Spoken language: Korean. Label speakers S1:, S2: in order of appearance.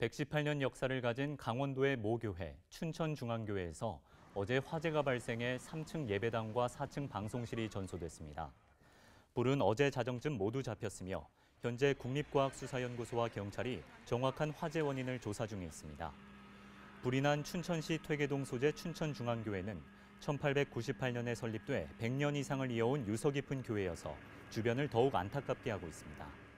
S1: 118년 역사를 가진 강원도의 모교회 춘천중앙교회에서 어제 화재가 발생해 3층 예배당과 4층 방송실이 전소됐습니다. 불은 어제 자정쯤 모두 잡혔으며 현재 국립과학수사연구소와 경찰이 정확한 화재 원인을 조사 중에 있습니다. 불이 난 춘천시 퇴계동 소재 춘천중앙교회는 1898년에 설립돼 100년 이상을 이어온 유서 깊은 교회여서 주변을 더욱 안타깝게 하고 있습니다.